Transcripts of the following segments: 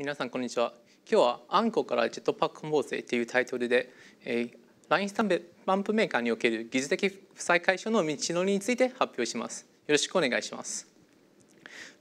皆さんこんにちは今日は「あんこからジェットパック構成」というタイトルで、えー、ラインスタンプメーカーにおける技術的負債解消の道のりについて発表しますよろしくお願いします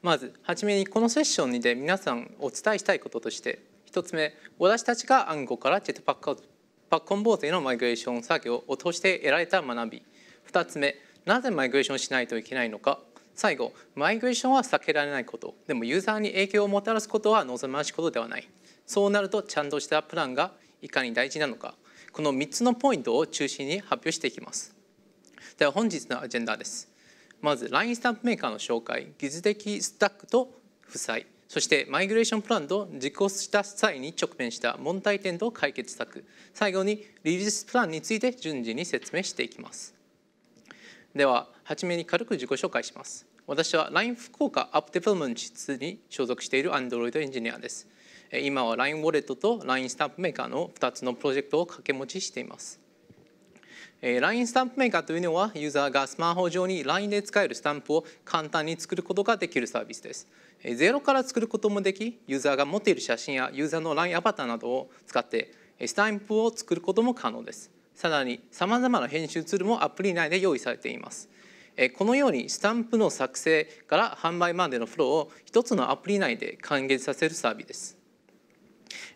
まずはじめにこのセッションで皆さんお伝えしたいこととして1つ目私たちがあんこからジェットパックパックン防税のマイグレーション作業を通して得られた学び2つ目なぜマイグレーションしないといけないのか最後マイグレーションは避けられないことでもユーザーに影響をもたらすことは望ましいことではないそうなるとちゃんとしたプランがいかに大事なのかこの3つのポイントを中心に発表していきますでは本日のアジェンダですまず LINE スタンプメーカーの紹介技術的スタックと負債そしてマイグレーションプランと実行した際に直面した問題点と解決策最後にリリースプランについて順次に説明していきますでは初めに軽く自己紹介します私は LINE 福岡アップデベロメント室に所属している Android エンジニアです。今は LINE ウォレットと LINE スタンプメーカーの2つのプロジェクトを掛け持ちしています。LINE スタンプメーカーというのはユーザーがスマホ上に LINE で使えるスタンプを簡単に作ることができるサービスです。ゼロから作ることもできユーザーが持っている写真やユーザーの LINE アバターなどを使ってスタンプを作ることも可能です。さらにさまざまな編集ツールもアプリ内で用意されています。このようにスタンプの作成から販売までのフローを1つのアプリ内で完結させるサービスです。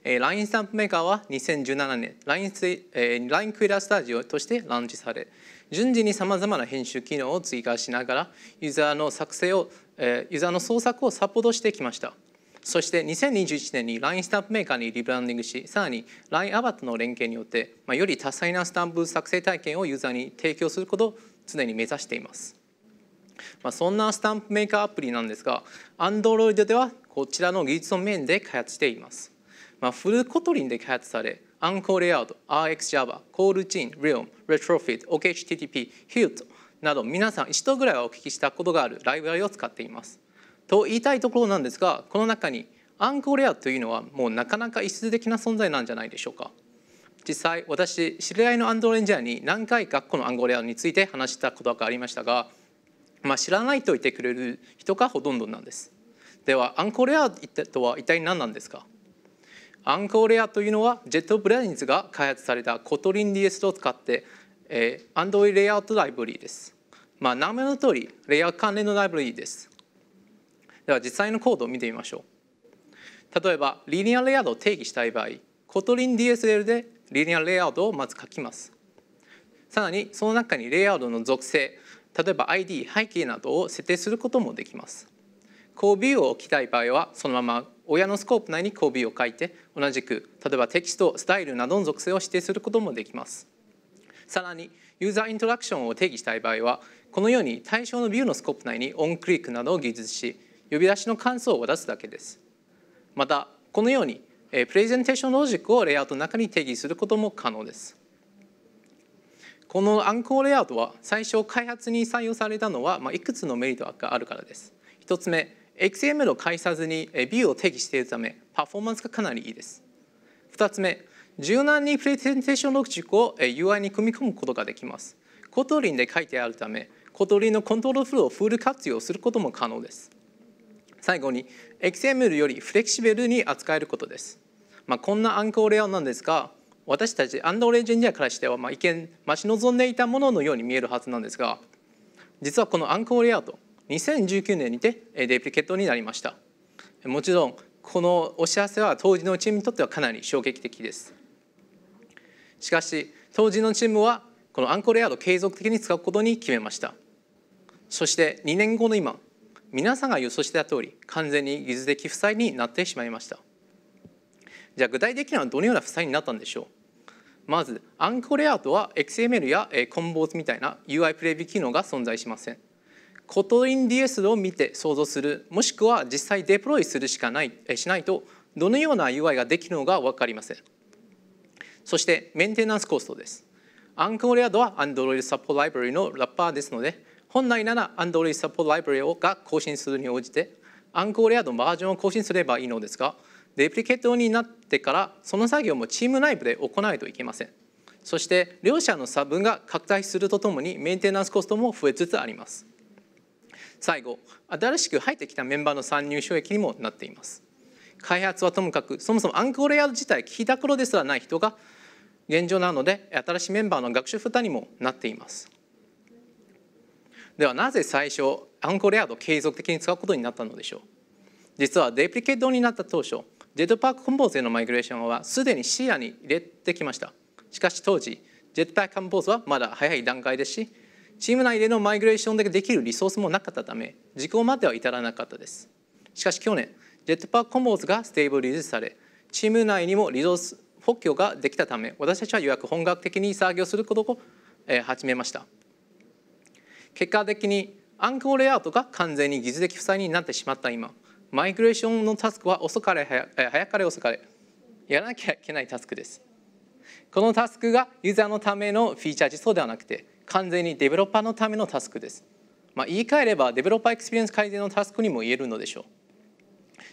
LINE スタンプメーカーは2017年 LINE, え LINE クエラスタジオとしてランチされ順次にさまざまな編集機能を追加しながらユーザーの作成を、えユーザーの創作をサポートしてきましたそして2021年に LINE スタンプメーカーにリブランディングしさらに LINE アバターの連携によって、まより多彩なスタンプ作成体験をユーザーに提供すること常に目指しています。まあ、そんなスタンプメーカーアプリなんですが Android ではこちらの技術の面で開発しています。まあ、フルコトリンで開発されアンコーレアウト、RxJava、コールチン、Realm、Retrofit、OKHTTP、h ュートなど皆さん一度ぐらいはお聞きしたことがあるライブラリを使っています。と言いたいところなんですがこの中にアンコーレアというのはもうなかなか一出的な存在なんじゃないでしょうか。実際私知り合いのアンドロエンジニアに何回かこのアンゴレアについて話したことがありましたが、まあ、知らないと言ってくれる人がほとんどなんです。ではアンコレアとは一体何なんですかアンコレアというのはジェットブレインズが開発されたコトリン DS を使って、えー、Android レイアウトライブリーです。まあ、名前の通りレイアウト関連のライブリーです。では実際のコードを見てみましょう。例えばリニアレイアウトを定義したい場合コトリン DSL でリニアレイアウトをまず書きますさらにその中にレイアウトの属性例えば ID 背景などを設定することもできますコービューを置きたい場合はそのまま親のスコープ内にコービューを書いて同じく例えばテキストスタイルなどの属性を指定することもできますさらにユーザーイントラクションを定義したい場合はこのように対象のビューのスコープ内にオンクリックなどを技術し呼び出しの関数を出すだけですまたこのようにプレゼンテーションロジックをレイアウトの中に定義することも可能です。このアンコーレイアウトは最初開発に採用されたのは、まあ、いくつのメリットがあるからです。1つ目 XML を介さずにビューを定義しているためパフォーマンスがかなりいいです。2つ目柔軟にプレゼンテーションロジックを UI に組み込むことができます。コトリンで書いてあるためコトリンのコントロールフローをフル活用することも可能です。最後に XML よりフレキシブルに扱えることです。まあ、こんなアンコールレ屋なんですが私たちアンドレジェンジャーからしては、まあ、一見待ち望んでいたもののように見えるはずなんですが実はこのアンコールレアウト2019年にてデプリケットになりましたもちろんこのお知らせは当時のチームにとってはかなり衝撃的ですしかし当時のチームはこのアンコールレアウ継続的に使うことに決めましたそして2年後の今皆さんが予想してた通り完全に技術的負債になってしまいましたじゃあ具体的にはどのような負債になったんでしょうまずアンコレアートは XML やコンボーズみたいな UI プレビー機能が存在しませんコトリン DS を見て想像するもしくは実際デプロイするしかないしないとどのような UI ができるのか分かりませんそしてメンテナンスコストですアンコレアートは Android サポートライブラリのラッパーですので本来なら Android サポートライブラリが更新するに応じてアンコレアートのバージョンを更新すればいいのですがデプリケートになってからその作業もチーム内部で行わないといけませんそして両者の差分が拡大するとともにメンテナンスコストも増えつつあります最後新しく入ってきたメンバーの参入障壁にもなっています開発はともかくそもそもアンコールヤード自体聞いた頃ですらない人が現状なので新しいメンバーの学習負担にもなっていますではなぜ最初アンコールヤードを継続的に使うことになったのでしょう実はデプリケートになった当初ジェットパックコンポーズのマイグレーションはすでに視野に入れてきましたしかし当時ジェットパックコンポーズはまだ早い段階ですしチーム内でのマイグレーションでできるリソースもなかったため時効までは至らなかったですしかし去年ジェットパックコンポーズがステーブルリリースされチーム内にもリソース補強ができたため私たちはようやく本格的に作業することを、え始めました結果的にアンコーレイアウトが完全に技術的負債になってしまった今マイグレーションのタスクは遅かれ早かれ遅かれやらなきゃいけないタスクです。このタスクがユーザーのためのフィーチャー実装ではなくて完全にデベロッパーのためのタスクです。まあ、言い換えればデベロッパーエクスペリエンス改善のタスクにも言えるのでしょ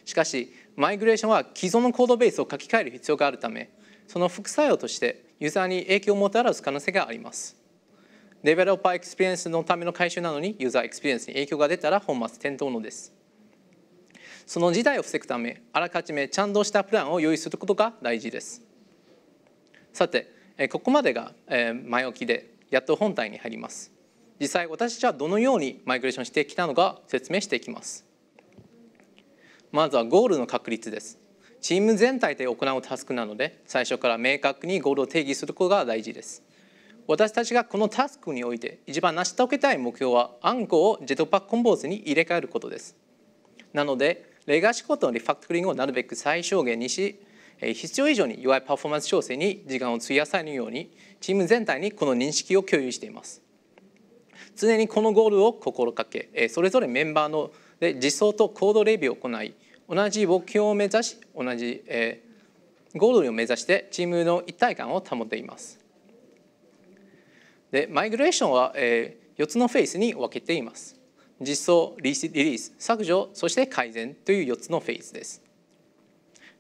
う。しかしマイグレーションは既存のコードベースを書き換える必要があるためその副作用としてユーザーに影響をもたらす可能性があります。デベロッパーエクスペリエンスのための改修なのにユーザーエクスペリエンスに影響が出たら本末転倒のです。その事態を防ぐためあらかじめちゃんとしたプランを用意することが大事ですさてここまでが前置きでやっと本体に入ります実際私たちはどのようにマイグレーションしてきたのか説明していきますまずはゴールの確立ですチーム全体で行うタスクなので最初から明確にゴールを定義することが大事です私たちがこのタスクにおいて一番成し遂げたい目標はアンコをジェットパックコンポーズに入れ替えることですなのでレガシコードのリファクトリングをなるべく最小限にし必要以上に UI パフォーマンス調整に時間を費やされるようにチーム全体にこの認識を共有しています常にこのゴールを心掛けそれぞれメンバーの実装とコードレビューを行い同じ目標を目指し同じゴールを目指してチームの一体感を保っていますでマイグレーションは4つのフェースに分けています実装リリース削除そして改善という4つのフェーズです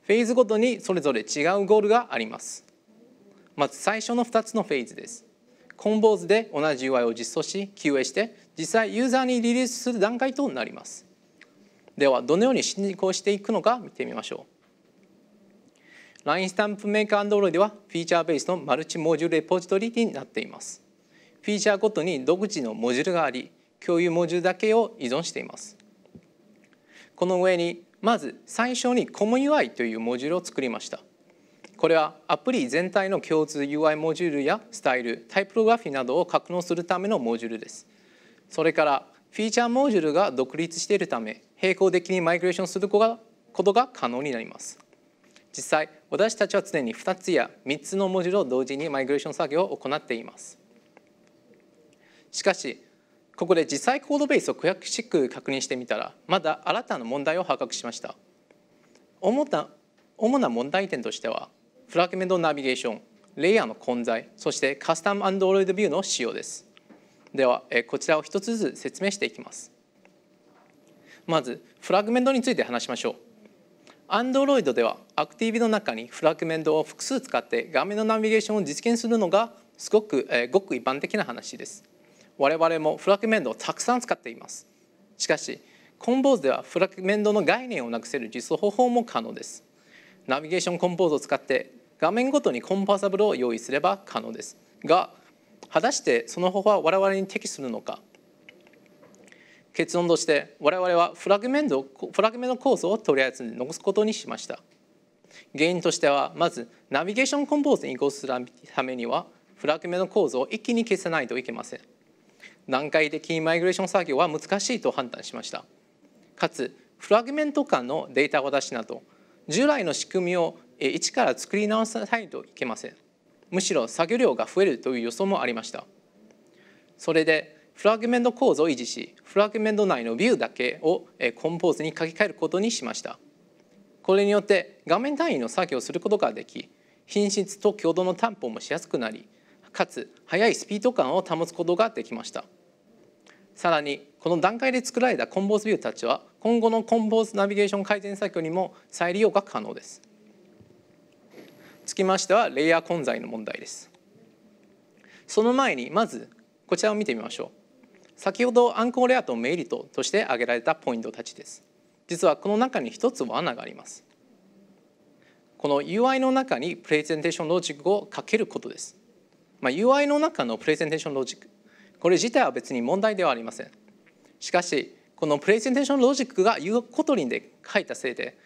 フェーズごとにそれぞれ違うゴールがありますまず最初の2つのフェーズですコンボーズで同じ UI を実装し QA して実際ユーザーにリリースする段階となりますではどのように進行していくのか見てみましょう LINE スタンプメーカー Android ではフィーチャーベースのマルチモジュールレポジトリになっていますフィーチャーごとに独自のモジュールがあり共有モジュールだけを依存しています。この上にまず最初に ComUI というモジュールを作りました。これはアプリ全体の共通 UI モジュールやスタイル、タイプログラフィーなどを格納するためのモジュールです。それからフィーチャーモジュールが独立しているため並行的にマイグレーションすることが可能になります。実際私たちは常に2つや3つのモジュールを同時にマイグレーション作業を行っています。しかしここで実際コードベースを詳しく確認してみたらまだ新たな問題を発覚しました主な主な問題点としてはフラグメントナビゲーションレイヤーの混在そしてカスタムアンドロイドビューの使用ですではこちらを一つずつ説明していきますまずフラグメントについて話しましょう Android ではアクティビの中にフラグメントを複数使って画面のナビゲーションを実現するのがすごく、えー、ごく一般的な話です我々もフラグメントをたくさん使っていますしかしコンポーズではフラグメントの概念をなくせる実装方法も可能ですナビゲーションコンポーズを使って画面ごとにコンパーサブルを用意すれば可能ですが果たしてその方法は我々に適するのか結論として我々はフラグメントフラグメント構造をとりあえず残すことにしました原因としてはまずナビゲーションコンポーズに移行するためにはフラグメント構造を一気に消さないといけません段階的にマイグレーション作業は難しいと判断しましたかつフラグメント間のデータを出しなど従来の仕組みを一から作り直さないといけませんむしろ作業量が増えるという予想もありましたそれでフラグメント構造を維持しフラグメント内のビューだけをコンポーズに書き換えることにしましたこれによって画面単位の作業をすることができ品質と強度の担保もしやすくなりかつ速いスピード感を保つことができました。さらにこの段階で作られたコンボーズビューたちは今後のコンボーズナビゲーション改善作業にも再利用が可能です。つきましてはレイヤー混在の問題です。その前にまずこちらを見てみましょう。先ほどアンコーレアとメリットとして挙げられたポイントたちです。実はこの中に一つ罠があります。この UI の中にプレゼンテーションロジックをかけることです。まあ、UI の中のプレゼンテーションロジックこれ自体は別に問題ではありませんしかしこのプレゼンテーションロジックがコトリンで書いたせいで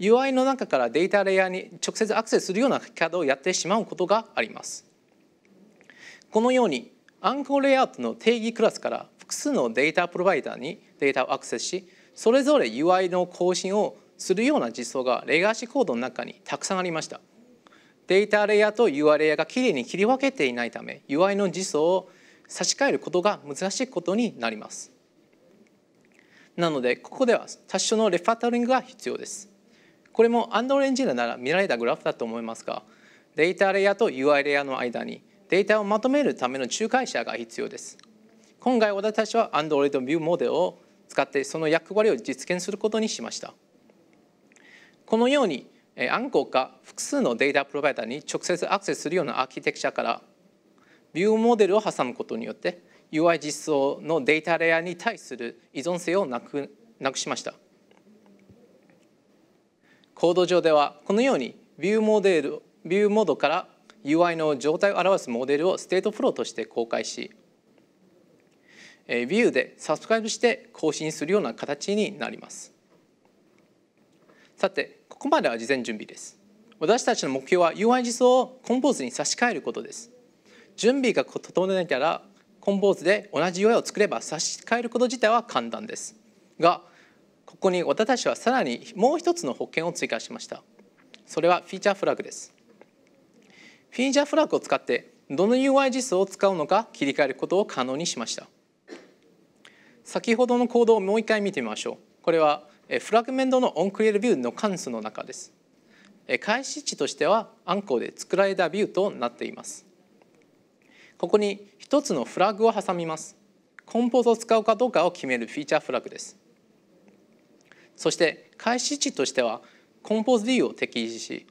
UI の中からデータレイヤーに直接アクセスするような書き方をやってしまうことがありますこのようにアンコーレイアウトの定義クラスから複数のデータプロバイダーにデータをアクセスしそれぞれ UI の更新をするような実装がレガシーコードの中にたくさんありましたデータレイヤーと UI レイヤーがきれいに切り分けていないため UI の実装を差し替えることが難しいことになります。なのでここでは多少のレファタリングが必要です。これも Android エンジニアなら見られたグラフだと思いますがデータレイヤーと UI レイヤーの間にデータをまとめるための仲介者が必要です。今回私たちは Android View モデルを使ってその役割を実現することにしました。このように暗号化複数のデータプロバイダーに直接アクセスするようなアーキテクチャからビューモデルを挟むことによって UI 実装のデータレアに対する依存性をなくなくしましたコード上ではこのようにビューモデルビューモードから UI の状態を表すモデルをステートフローとして公開しビューでサブスクライブして更新するような形になりますさてここまでは事前準備です私たちの目標は UI 実装をコンポーズに差し替えることです準備が整えなきゃらコンポーズで同じ UI を作れば差し替えること自体は簡単ですがここに私たちはさらにもう一つの保険を追加しましたそれはフィーチャーフラグですフィーチャーフラグを使ってどの UI 実装を使うのか切り替えることを可能にしました先ほどのコードをもう一回見てみましょうこれはフラグメントのオンクリエルビューの関数の中です開始値としてはアンコーで作られたビューとなっていますここに1つのフラグを挟みますコンポートを使うかどうかを決めるフィーチャーフラグですそして開始値としてはコンポーズ D を適示し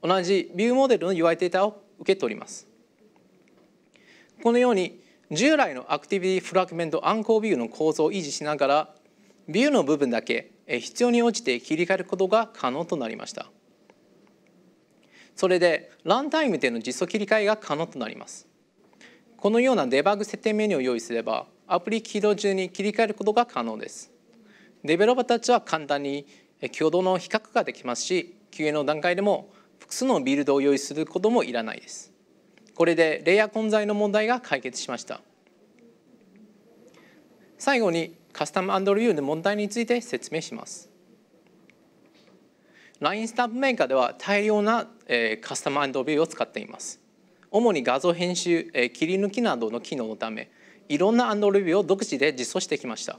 同じビューモデルの UI データを受け取りますこのように従来のアクティビティフラグメントアンコービューの構造を維持しながらビューの部分だけ必要に応じて切り替えることが可能となりましたそれでランタイムでの実装切り替えが可能となります。このようなデバッグ設定メニューを用意すればアプリ起動中に切り替えることが可能です。デベロッパーたちは簡単に挙動の比較ができますし QA の段階でも複数のビルドを用意することもいらないです。これでレイヤー混在の問題が解決しました。最後にカスタムアンドリューの問題について説明します。LINE スタンプメーカーでは大量な、えカスタムビューを使っています主に画像編集、え切り抜きなどの機能のためいろんなアンドビューを独自で実装してきました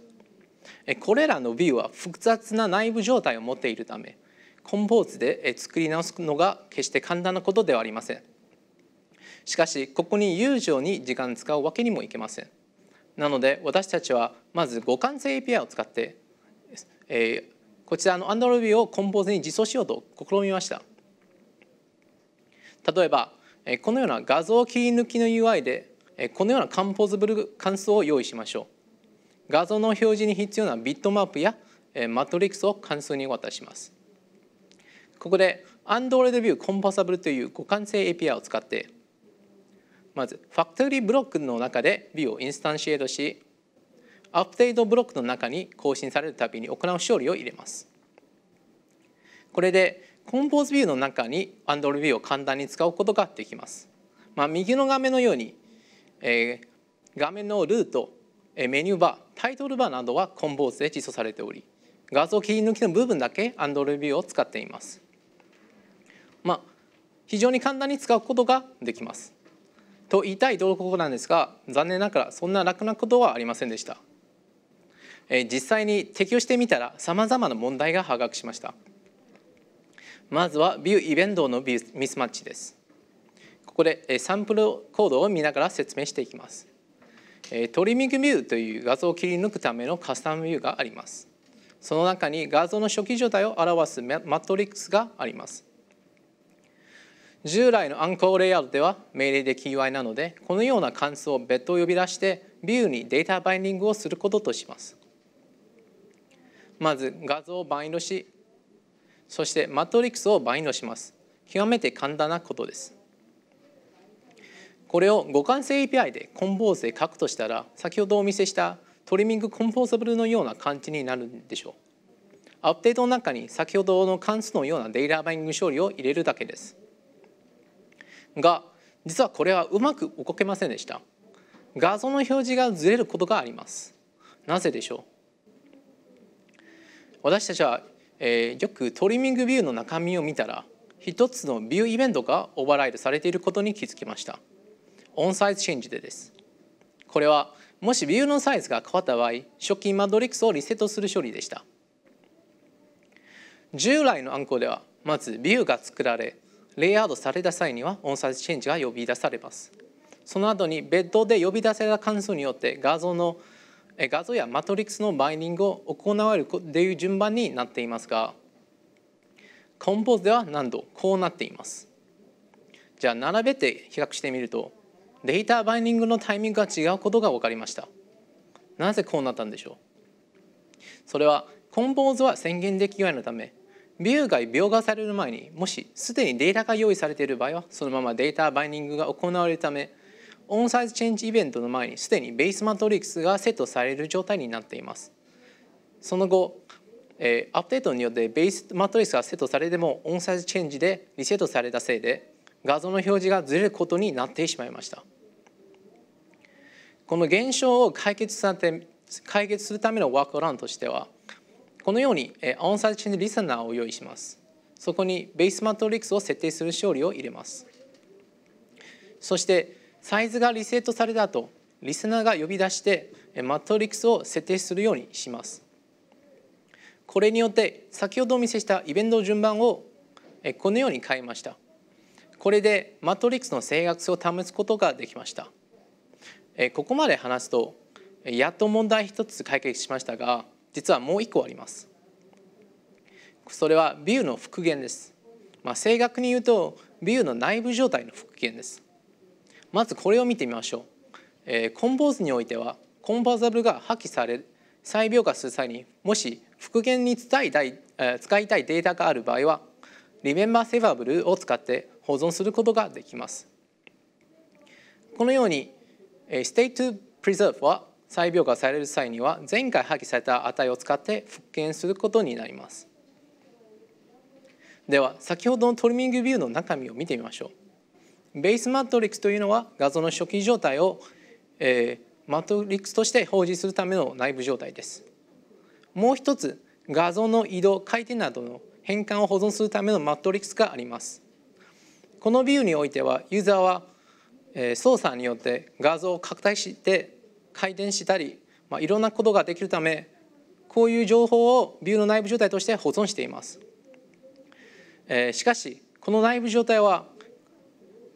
これらのビューは複雑な内部状態を持っているためコンポーズで作り直すのが決して簡単なことではありませんしかしここに友情に時間使うわけにもいけませんなので私たちはまず互換性 API を使って、えー、こちらのアンドロビーをコンポーズに実装しようと試みました例えばこのような画像切り抜きの UI でこのようなカンポーズブル関数を用意しましょう画像の表示に必要なビットマップやマトリックスを関数に渡しますここで AndroidView Composable という互換性 API を使ってまずファクトリーブロックの中でビューをインスタンシエートしアップデートブロックの中に更新されるたびに行う処理を入れます。これでコンポーズビューの中に Android View を簡単に使うことができます。まあ、右の画面のように、えー、画面のルート、メニューバー、タイトルバーなどはコンポーズで実装されており、画像切り抜きの部分だけ Android View を使っています。まあ、非常に簡単に使うことができます。と言いたいところなんですが、残念ながらそんな楽なことはありませんでした。え実際に適用してみたらさまざまな問題が発覚しましたまずはビューイベントのミスマッチですここでサンプルコードを見ながら説明していきますトリミングビューという画像を切り抜くためのカスタムビューがありますその中に画像の初期状態を表すマトリックスがあります従来のアンコールレイアウトでは命令で QI なのでこのような関数を別途呼び出してビューにデータバインディングをすることとしますまず画像をバインドしそしてマトリックスをバインドします極めて簡単なことですこれを互換性 API でコンポーズで書くとしたら先ほどお見せしたトリミングコンポーザブルのような感じになるんでしょうアップデートの中に先ほどの関数のようなデータバイング処理を入れるだけですが実はこれはうまく動けませんでした画像の表示がずれることがありますなぜでしょう私たちは、えー、よくトリミングビューの中身を見たら一つのビューイベントがオーバーライドされていることに気づきましたオンサイズチェンジでですこれはもしビューのサイズが変わった場合初期マトリックスをリセットする処理でした従来のアンコではまずビューが作られレイアウトされた際にはオンサイズチェンジが呼び出されますその後に別途で呼び出された関数によって画像の画像やマトリックスのバインディングを行われるという順番になっていますがコンポーズでは何度こうなっていますじゃあ並べて比較してみるとデータバインディングのタイミングが違うことが分かりましたなぜこうなったんでしょうそれはコンポーズは宣言できないのためビューが描画される前にもしすでにデータが用意されている場合はそのままデータバインディングが行われるためオンサイズチェンジイベントの前にすでにベースマトリックスがセットされる状態になっていますその後、えアップデートによってベースマトリックスがセットされてもオンサイズチェンジでリセットされたせいで画像の表示がずれることになってしまいましたこの現象を解決さて解決するためのワークアランとしてはこのように、えオンサイズチェンジリスナーを用意しますそこにベースマトリックスを設定する勝利を入れますそしてサイズがリセットされた後リスナーが呼び出してマトリックスを設定するようにしますこれによって先ほどお見せしたイベント順番をこのように変えましたこれでマトリックスの正確性を保つことができましたここまで話すとやっと問題一つ解決しましたが実はもう一個ありますそれはビューの復元です、まあ、正確に言うとビューの内部状態の復元ですまずこれを見てみましょう、えー、コンポーズにおいてはコンバーザブルが破棄され再描画する際にもし復元に伝えたい、えー、使いたいデータがある場合はリメンバーセバブルを使って保存することができますこのように、えー、state to preserve は再描画される際には前回破棄された値を使って復元することになりますでは先ほどのトリミングビューの中身を見てみましょうベースマトリックスというのは画像の初期状態を、えー、マトリックスとして表示するための内部状態です。もう一つ画像の移動回転などの変換を保存するためのマトリックスがあります。このビューにおいてはユーザーは、えー、操作によって画像を拡大して回転したり、まあ、いろんなことができるためこういう情報をビューの内部状態として保存しています。えー、しかしこの内部状態は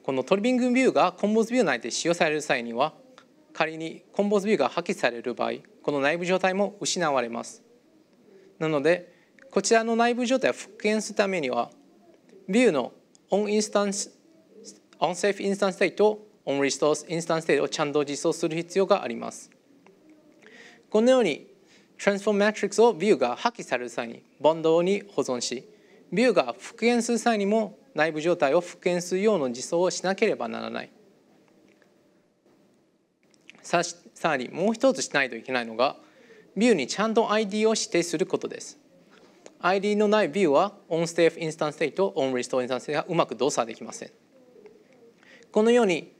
このトリミングビューがコンボズビュー内で使用される際には仮にコンボズビューが破棄される場合この内部状態も失われますなのでこちらの内部状態を復元するためにはビューのオンインスタンスオンセーフインスタンステイとオンリストースインスタンステイをちゃんと実装する必要がありますこのように Transform Matrix をビューが破棄される際にバンドに保存しビューが復元する際にも内部状態を復元するような自走をしなければならないさらにもう一つしないといけないのがビューにちゃんと ID を指定することです ID のないビューは o n s t a f インスタンステイと OnRestore インスタンステイがうまく動作できませんこのように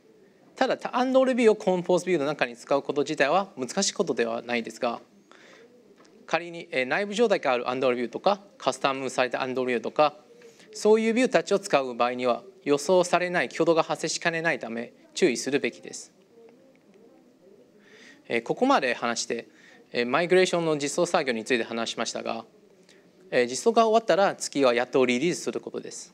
ただアンドルビューをコンポーズビューの中に使うこと自体は難しいことではないですが仮に内部状態があるアンドルビューとかカスタムされたアンドルビューとかそういうビューたちを使う場合には予想されない挙動が発生しかねないため注意するべきです。ここまで話してマイグレーションの実装作業について話しましたが実装が終わったら次はやっとリリースすることです。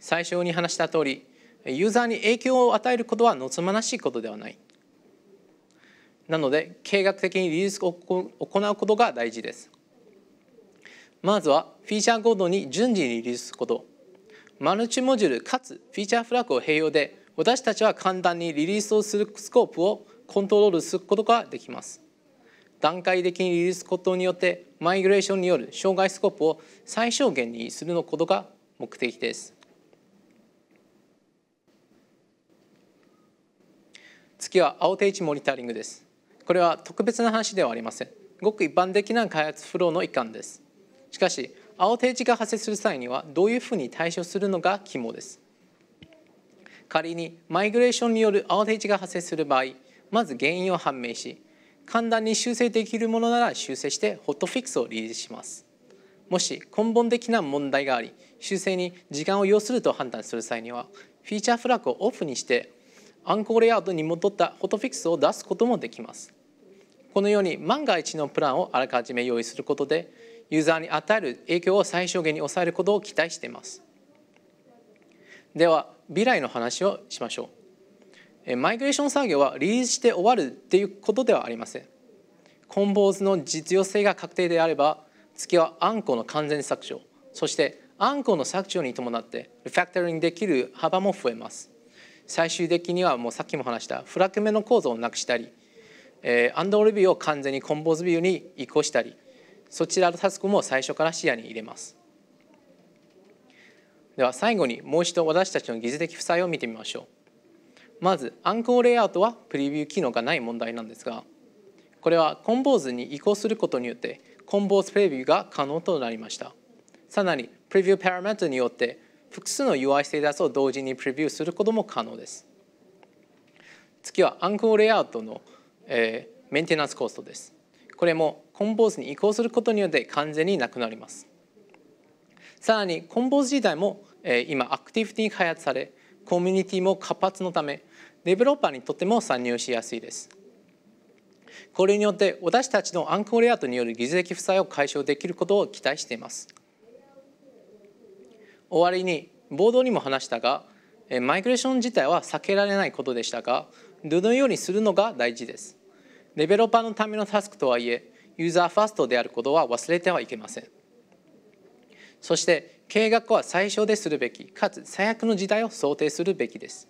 最初に話した通りユーザーに影響を与えることは望ましいことではない。なので計画的にリリースを行うことが大事です。まずはフィーチャーードに順次リリースすことマルチモジュールかつフィーチャーフラッグを併用で私たちは簡単にリリースをするスコープをコントロールすることができます段階的にリリースことによってマイグレーションによる障害スコープを最小限にするのことが目的です次はアウテージモニタリングですこれは特別な話ではありませんごく一般的な開発フローの一環ですしかし青提示が発生する際にはどういうふうに対処するのが肝です仮にマイグレーションによる青定示が発生する場合まず原因を判明し簡単に修正できるものなら修正してホットフィックスをリリースしますもし根本的な問題があり修正に時間を要すると判断する際にはフィーチャーフラッグをオフにしてアンコーレイアウトに戻ったホットフィックスを出すこともできますこのように万が一のプランをあらかじめ用意することでユーザーに与える影響を最小限に抑えることを期待していますでは未来の話をしましょうマイグレーション作業はリリースして終わるっていうことではありませんコンボーズの実用性が確定であれば次はアンコの完全削除そしてアンコの削除に伴ってリファクタリングできる幅も増えます最終的にはもうさっきも話したフラッグメの構造をなくしたりアンドオルビューを完全にコンボーズビューに移行したりそちらのタスクも最初から視野に入れますでは最後にもう一度私たちの技術的負債を見てみましょうまずアンコーレイアウトはプレビュー機能がない問題なんですがこれはコンボーズに移行することによってコンボーズプレビューが可能となりましたさらにプレビューパラメータによって複数の UI ステータスを同時にプレビューすることも可能です次はアンコーレイアウトの、えー、メンテナンスコストですこれもコンボーズに移行することによって完全になくなりますさらにコンボーズ自体も今アクティビテに開発されコミュニティも活発のためデベロッパーにとっても参入しやすいですこれによって私たちのアンコールアートによる技術的負債を解消できることを期待しています終わりに冒頭にも話したがマイグレーション自体は避けられないことでしたがどのようにするのが大事ですデベロッパーのためのタスクとはいえユーザーファーストであることは忘れてはいけませんそして計画は最小でするべきかつ最悪の事態を想定するべきです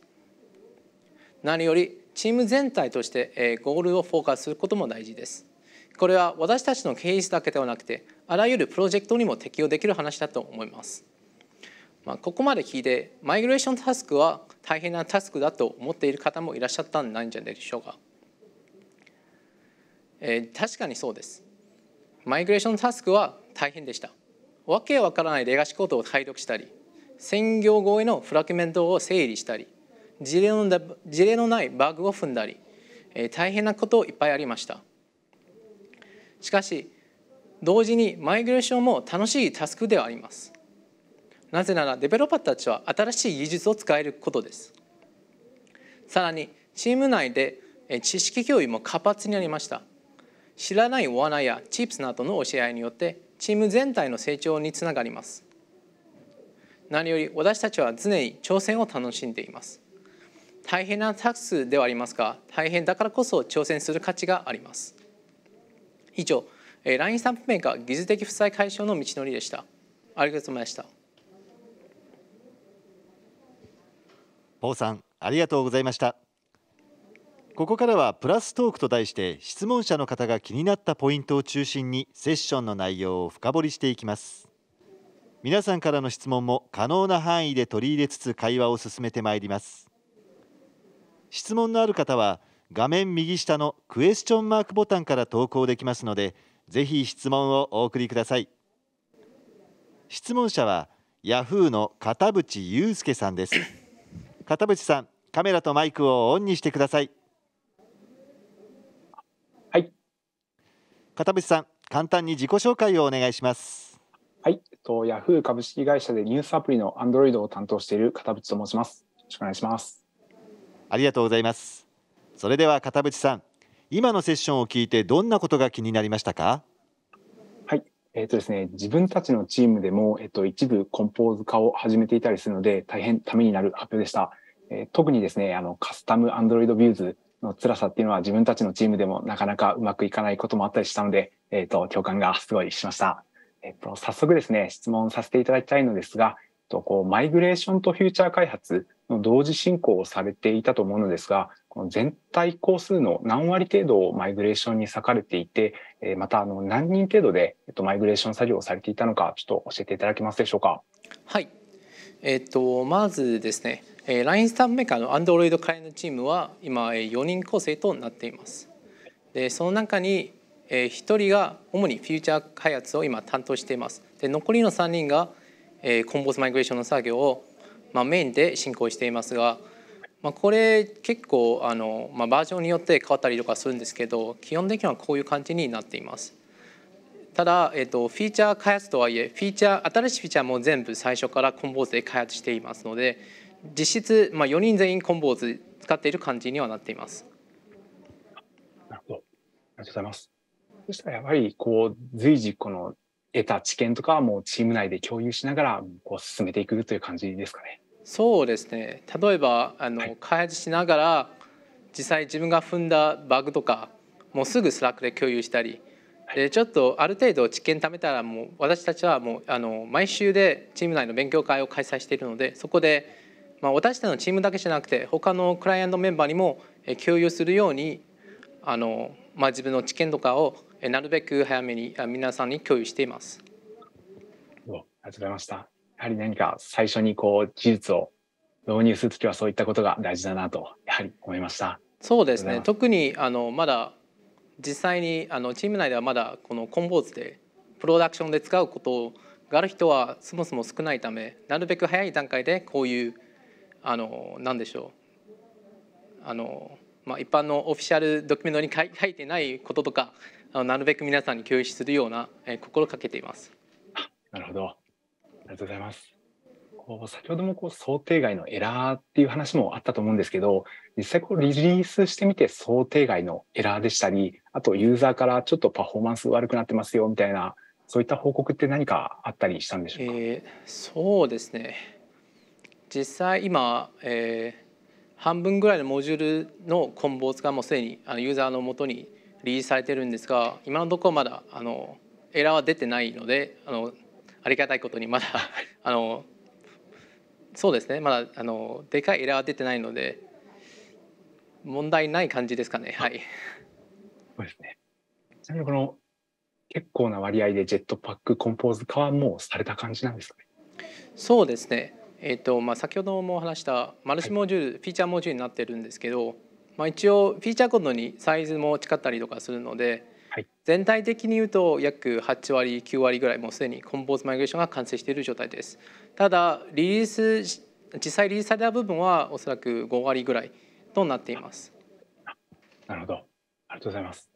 何よりチーム全体としてゴールをフォーカスすることも大事ですこれは私たちの経営だけではなくてあらゆるプロジェクトにも適用できる話だと思いますまあ、ここまで聞いてマイグレーションタスクは大変なタスクだと思っている方もいらっしゃったんじゃないでしょうかえー、確かにそうです。マイグレーションタスクは大変でした。わけわからないレガシコードを解読したり、専業合意のフラグメントを整理したり、事例の事例のないバグを踏んだり、えー、大変なこといっぱいありました。しかし、同時にマイグレーションも楽しいタスクではあります。なぜならデベロッパーたちは新しい技術を使えることです。さらにチーム内で知識共有も活発になりました。知らないお罠やチップスなどの教え合いによってチーム全体の成長につながります何より私たちは常に挑戦を楽しんでいます大変なタクス数ではありますが大変だからこそ挑戦する価値があります以上ライ n e サンプメーカー技術的負債解消の道のりでしたありがとうございましたポーさんありがとうございましたここからはプラストークと題して質問者の方が気になったポイントを中心にセッションの内容を深掘りしていきます皆さんからの質問も可能な範囲で取り入れつつ会話を進めてまいります質問のある方は画面右下のクエスチョンマークボタンから投稿できますのでぜひ質問をお送りください質問者はヤフーの片渕祐介さんです片渕さんカメラとマイクをオンにしてください片渕さん簡単に自己紹介をお願いしますはいとヤフー株式会社でニュースアプリのアンドロイドを担当している片渕と申しますよろしくお願いしますありがとうございますそれでは片渕さん今のセッションを聞いてどんなことが気になりましたかはいえーとですね、自分たちのチームでも、えっと、一部コンポーズ化を始めていたりするので大変ためになる発表でした。えー、特にですね、あのカスタムアンドロイドビューズの辛さっていうのは自分たちのチームでもなかなかうまくいかないこともあったりしたので、えっ、ー、と、共感がすごいしました。えっ、ー、と、早速ですね、質問させていただきたいのですが、とこうマイグレーションとフューチャー開発の同時進行をされていたと思うのですが、この全体工数の何割程度をマイグレーションに割かれていて、えまたあの何人程度で、えっと、マイグレーション作業をされていたのか、ちょっと教えていただけますでしょうか。はい。えっ、と、まずですね、え LINE スタンプメーカーの Android 員のチームは今4人構成となっています。でその中に1人が主にフューチャー開発を今担当しています。で残りの3人がコンボスマイグレーションの作業を、まあ、メインで進行していますが、まあ、これ結構あの、まあ、バージョンによって変わったりとかするんですけど基本的にはこういう感じになっています。ただ、えっと、フィーチャー開発とはいえフィーチャー新しいフィーチャーも全部最初からコンボーズで開発していますので実質、まあ、4人全員コンボを使っている感じにはなっています。なるほどありがとうございます。そしたらやはりこう随時この得た知見とかもうチーム内で共有しながらこう進めていくという感じですかね。そうですね例えばあの、はい、開発しながら実際自分が踏んだバグとかもうすぐスラックで共有したり、はい、でちょっとある程度知見貯めたらもう私たちはもうあの毎週でチーム内の勉強会を開催しているのでそこでまあ、私たちのチームだけじゃなくて他のクライアントメンバーにも共有するようにあの、まあ、自分の知見とかをなるべく早めに皆さんに共有しています。ありがとうございました。やはり何か最初にこう技術を導入するときはそういったことが大事だなとやはり思いました。そうですね。特にあのまだ実際にあのチーム内ではまだこのコンボーズでプロダクションで使うことがある人はそもそも少ないため、なるべく早い段階でこういうあの何でしょうあの、まあ、一般のオフィシャルドキュメントに書いてないこととかあのなるべく皆さんに共有するような、えー、心かけています。なるほどありがとうございます。こう先ほどもこう想定外のエラーっていう話もあったと思うんですけど実際こうリリースしてみて想定外のエラーでしたりあとユーザーからちょっとパフォーマンス悪くなってますよみたいなそういった報告って何かあったりしたんでしょうか、えー、そうですね実際今、えー、半分ぐらいのモジュールのコンボーツがもすでにあのユーザーのもとにリリースされてるんですが今のところまだあのエラーは出てないのであのありがたいことにまだあのそうですねまだあのでかいエラーは出てないので問題ない感じですかねはい。そうですねちなみにこの結構な割合でジェットパックコンポーズ化はもうされた感じなんですかねそうですねえーとまあ、先ほども話したマルチモジュール、はい、フィーチャーモジュールになってるんですけど、まあ、一応フィーチャーコードにサイズも違ったりとかするので、はい、全体的に言うと約8割9割ぐらいもうすでにコンポーズマイグレーションが完成している状態ですただリリース実際リリースされた部分はおそらく5割ぐらいとなっていますなるほどありがとうございます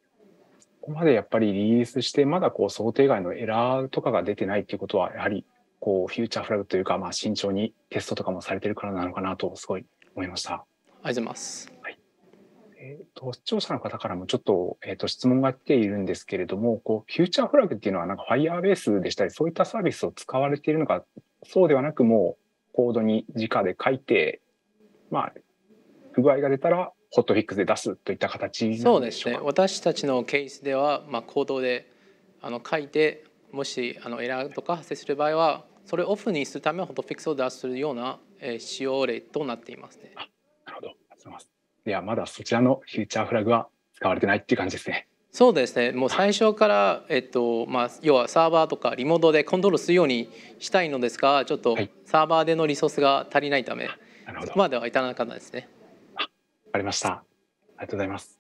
ここまでやっぱりリリースしてまだこう想定外のエラーとかが出てないっていうことはやはりこうフューチャーフラグというか、まあ、慎重にテストとかもされてるからなのかなとすごい思いました。ありがとうございます。はいえーと、視聴者の方からもちょっと,、えーと、質問が来ているんですけれどもこうフューチャーフラグっていうのはなんかファイア b a s でしたりそういったサービスを使われているのかそうではなくもうコードに直で書いて、まあ、不具合が出たらホットフィックスで出すといった形そうですね私たちのケースでは、まあ、コードであの書いてもしあのエラーとか発生する場合はそれをオフにするためのホットフィクスを出すような、え使用例となっていますね。なるほど、ではまだそちらのフューチャーフラグは使われてないっていう感じですね。そうですね。もう最初から、えっとまあ、要はサーバーとかリモートでコントロールするようにしたいのですが、ちょっとサーバーでのリソースが足りないため、はい、そこまでは至らなかったですね。わかりました。ありがとうございます。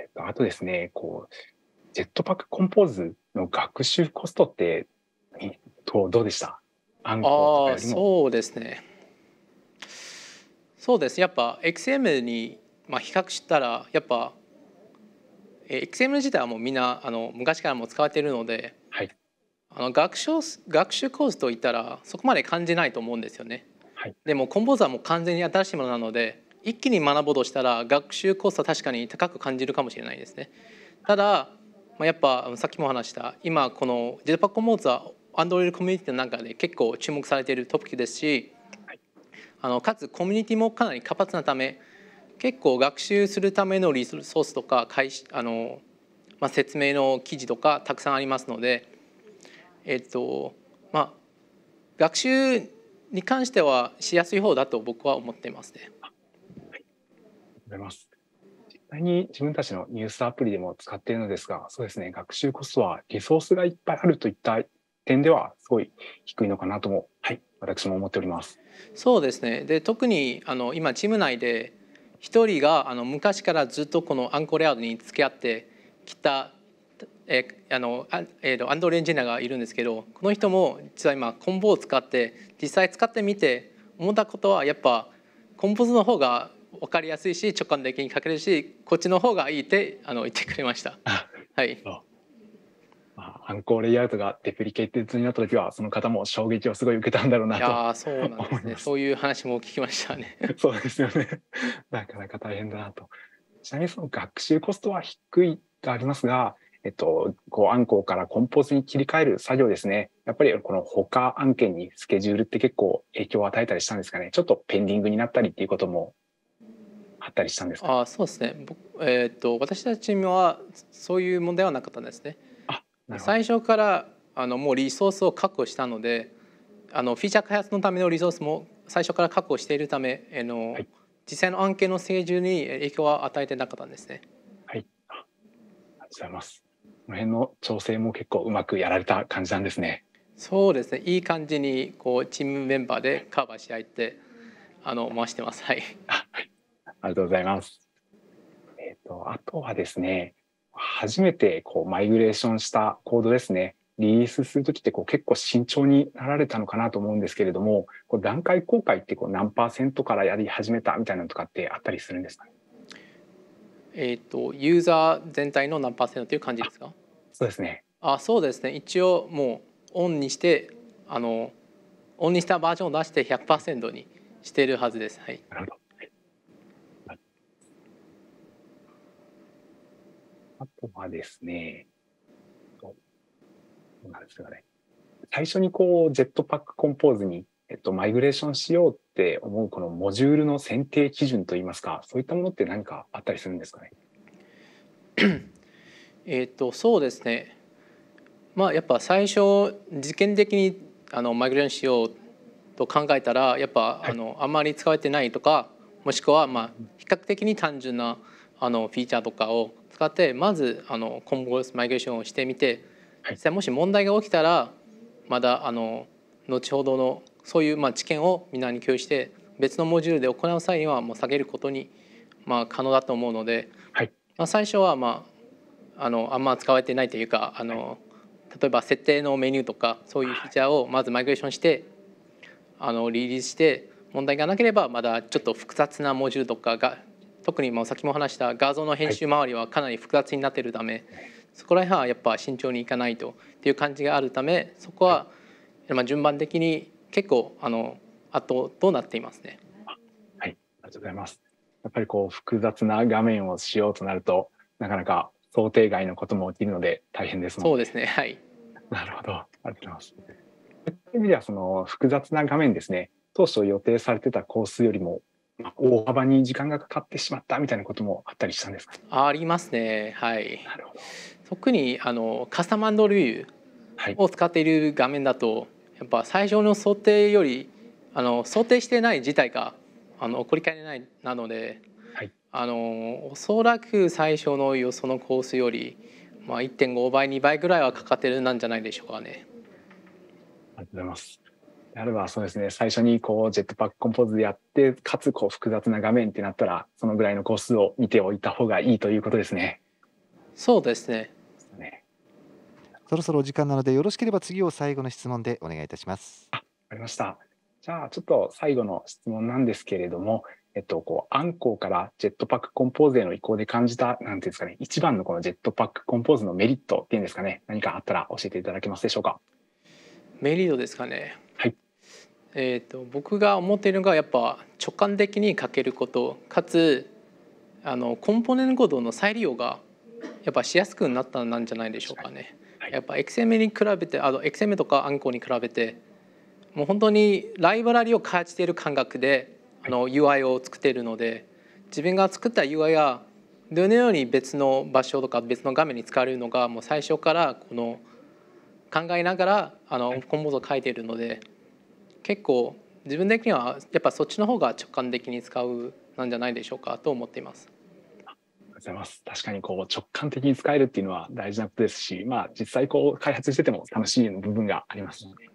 えっと、あとですね、こうジェットパックコンポーズの学習コストってどうでしたああそうですねそうですやっぱ XML に、まあ、比較したらやっぱ XML 自体はもうみんなあの昔からも使われているので、はい、あの学習学習コースといったらそこまで感じないと思うんですよね。はい、でもコンポーザーも完全に新しいものなので一気に学ぼうとしたら学習コースは確かに高く感じるかもしれないですね。ただ、まあ、やっぱさっきも話した今このジェ t p a c k コンポーザーアンドロイドコミュニティの中で結構注目されているトピックですし、はい、あのかつコミュニティもかなり活発なため結構学習するためのリソースとかあの、まあ、説明の記事とかたくさんありますので、えっとまあ、学習に関してはしやすい方だと僕は思っていますね。はい、ございます。実際に自分たちのニュースアプリでも使っているのですが、そうですね、学習コストはリソースがいっぱいあるといった点ではすごい低いのかなとも、はい、私も思っております。そうですねで特にあの今チーム内で1人があの昔からずっとこのアンコレアードに付き合ってきたえあのあ、えーと、アンドレンジニナがいるんですけどこの人も実は今コンボを使って実際使ってみて思ったことはやっぱコンポーズの方が分かりやすいし直感的に書けるしこっちの方がいいってあの言ってくれました。はいまあ、アンコールレイアウトがデプリケーテッドになった時はその方も衝撃をすごい受けたんだろうなと思いそうなんですねそういう話も聞きましたね そうですよねなかなか大変だなとちなみにその学習コストは低いがありますがえっと、こう、アンコーからコンポーズに切り替える作業ですね。やっぱりこの他案件にスケジュールって結構影響を与えたりしたんですかね。ちょっとペンディングになったりっていうこともあったりしたんですかあそうですね。えー、っと、私たちはそういう問題はなかったんですね。最初からあのもうリソースを確保したのであのフィーチャー開発のためのリソースも最初から確保しているためあの、はい、実際の案件の成熟に影響は与えてなかったんですね。はい、ありがとうございます。この辺の調整も結構うまくやられた感じなんですね。そうですね。いい感じにこうチームメンバーでカバーし合ってあの回してます。はい。ありがとうございます。えっ、ー、とあとはですね、初めてこうマイグレーションしたコードですね、リリースするときってこう結構慎重になられたのかなと思うんですけれども、こう段階公開ってこう何パーセントからやり始めたみたいなのとかってあったりするんですか、ね、えっ、と、ユーザー全体の何パーセントという感じですかそうですね。あ、そうですね。一応もうオンにして、あの、オンにしたバージョンを出して100%にしてるはずです。はい。なるほど。あとはですね、どうなんですかね。最初にこう、ジェットパックコンポーズに、えっと、マイグレーションしようって思う、このモジュールの選定基準といいますか、そういったものって何かあったりするんですかね。えっと、そうですね。まあ、やっぱ最初、実験的にあのマイグレーションしようと考えたら、やっぱ、はい、あのあまり使われてないとか、もしくはまあ比較的に単純なあのフィーチャーとかを使ってまずあのコンボスマイグレーションをしてみて実際もし問題が起きたらまだあの後ほどのそういうまあ知見をみんなに共有して別のモジュールで行う際にはもう下げることにまあ可能だと思うので、はい、まあ最初はまああのあんま使われてないというかあの、例えば設定のメニューとかそういうフィーチャーをまずマイグレーションしてあのリリースして問題がなければまだちょっと複雑なモジュールとかが特にもう先も話した画像の編集周りはかなり複雑になってるため、はい、そこら辺はやっぱ慎重にいかないとっていう感じがあるためそこは、まあ、順番的に結構あの後となっていますね。はい、ありがとうございます。やっぱりこう複雑な画面をしようとなるとなかなか想定外のことも起きるので大変ですもんそうですね。はい。なるほど。ありがとうございます。そういう意味ではその複雑な画面ですね。当初予定されてたコースよりも大幅に時間がかかってしまったみたいなこともあったりしたんですかありますねはいなるほど特にあのカスタマンドルーを使っている画面だと、はい、やっぱ最初の想定よりあの想定してない事態があの起こりかねないなので、はい、あのおそらく最初の予想のコースより、まあ、1.5倍2倍ぐらいはかかってるなんじゃないでしょうかね。ありがとうございますあればそうですね最初にこうジェットパックコンポーズでやってかつこう複雑な画面ってなったらそのぐらいの個数を見ておいた方がいいということですね。そうですねそろそろお時間なのでよろしければ次を最後の質問でお願いいたします。あかりました。じゃあちょっと最後の質問なんですけれども、えっと、こう、アンコウからジェットパックコンポーズへの移行で感じた、なんていうんですかね、一番のこのジェットパックコンポーズのメリットっていうんですかね、何かあったら教えていただけますでしょうか。メリットですかね。えーと、僕が思っているのがやっぱ直感的に書けることかつあのコンポーネントコーの再利用がやっぱしやすくなったなんじゃないでしょうかね。はい、やっぱ XML に比べてあの XML とかアンコに比べてもう本当にライブラリを感している感覚であの UI を作っているので自分が作った UI はどのように別の場所とか別の画面に使われるのがもう最初からこの考えながらあのコンポーズを書いているので。結構自分的にはやっぱそっちの方が直感的に使うなんじゃないでしょうかと思っています。ございます確かにこう直感的に使えるっていうのは大事なことですし、まあ、実際こう開発してても楽しい部分がありますので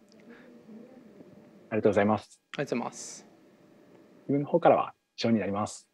ありがとうございます。ありがとうございます。自分の方からは以上になります。